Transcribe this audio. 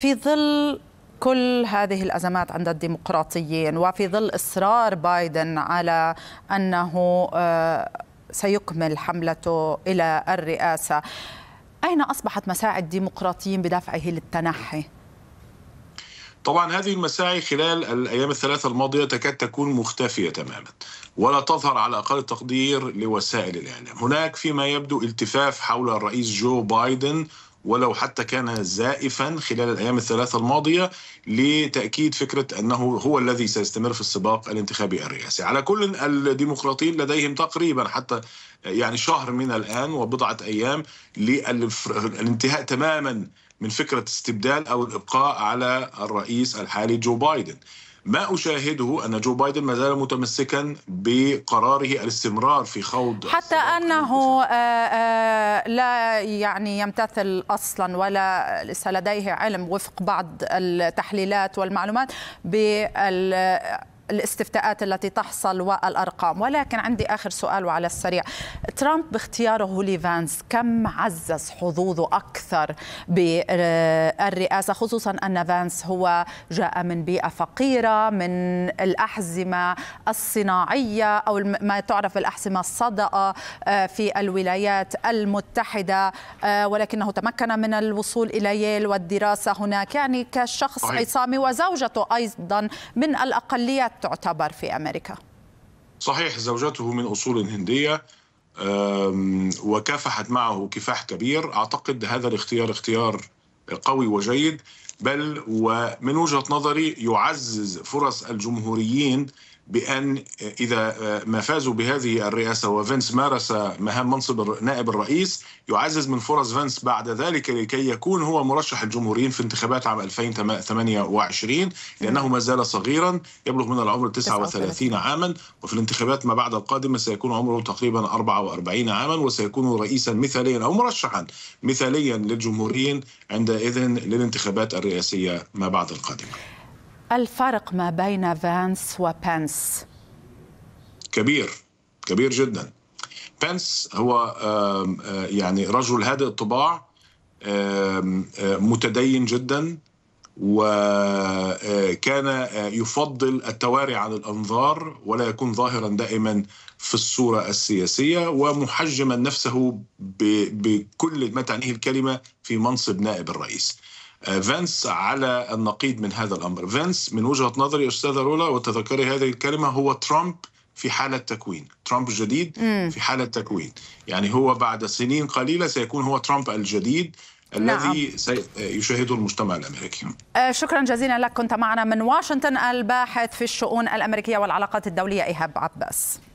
في ظل كل هذه الازمات عند الديمقراطيين وفي ظل اصرار بايدن على انه آه، سيكمل حملته الى الرئاسه اين اصبحت مساعي الديمقراطيين بدفعه للتنحي طبعا هذه المساعي خلال الايام الثلاثه الماضيه تكاد تكون مختفيه تماما ولا تظهر على اقل تقدير لوسائل الاعلام هناك فيما يبدو التفاف حول الرئيس جو بايدن ولو حتى كان زائفا خلال الايام الثلاثه الماضيه لتاكيد فكره انه هو الذي سيستمر في السباق الانتخابي الرئاسي. على كل الديمقراطيين لديهم تقريبا حتى يعني شهر من الان وبضعه ايام للانتهاء تماما من فكره استبدال او الابقاء على الرئيس الحالي جو بايدن. ما أشاهده أن جو بايدن ما زال متمسكا بقراره الاستمرار في خوض حتى أنه آه، آه، لا يعني يمتثل أصلا ولا ليس لديه علم وفق بعض التحليلات والمعلومات بال الاستفتاءات التي تحصل والارقام ولكن عندي اخر سؤال وعلى السريع ترامب باختياره ليفانس كم عزز حظوظه اكثر بالرئاسه خصوصا ان فانس هو جاء من بيئه فقيره من الاحزمه الصناعيه او ما تعرف بالاحزمه الصدأه آه، في الولايات المتحده آه، ولكنه تمكن من الوصول الى ييل والدراسه هناك يعني كشخص عصامي وزوجته ايضا من الاقليات تعتبر في أمريكا صحيح زوجته من أصول هندية وكافحت معه كفاح كبير أعتقد هذا الاختيار اختيار قوي وجيد بل ومن وجهه نظري يعزز فرص الجمهوريين بان اذا ما فازوا بهذه الرئاسه وفينس مارس مهام منصب نائب الرئيس يعزز من فرص فينس بعد ذلك لكي يكون هو مرشح الجمهوريين في انتخابات عام 2028 لانه ما زال صغيرا يبلغ من العمر 39 عاما وفي الانتخابات ما بعد القادمه سيكون عمره تقريبا 44 عاما وسيكون رئيسا مثاليا او مرشحا مثاليا للجمهوريين عندئذ للانتخابات الرئاسية الرئاسية ما بعد القادمة الفرق ما بين فانس وبانس كبير كبير جدا بانس هو آه، يعني رجل هادئ الطباع آه، متدين جدا وكان يفضل التواري عن الانظار ولا يكون ظاهرا دائما في الصوره السياسيه ومحجما نفسه بكل ما تعنيه الكلمه في منصب نائب الرئيس. فانس على النقيض من هذا الامر، فانس من وجهه نظري استاذه رولا وتذكري هذه الكلمه هو ترامب في حالة تكوين ترامب الجديد في حالة تكوين يعني هو بعد سنين قليلة سيكون هو ترامب الجديد الذي نعم. سيشاهده المجتمع الامريكي. آه، شكرا جزيلا لك كنت معنا من واشنطن الباحث في الشؤون الامريكيه والعلاقات الدوليه ايهاب عباس.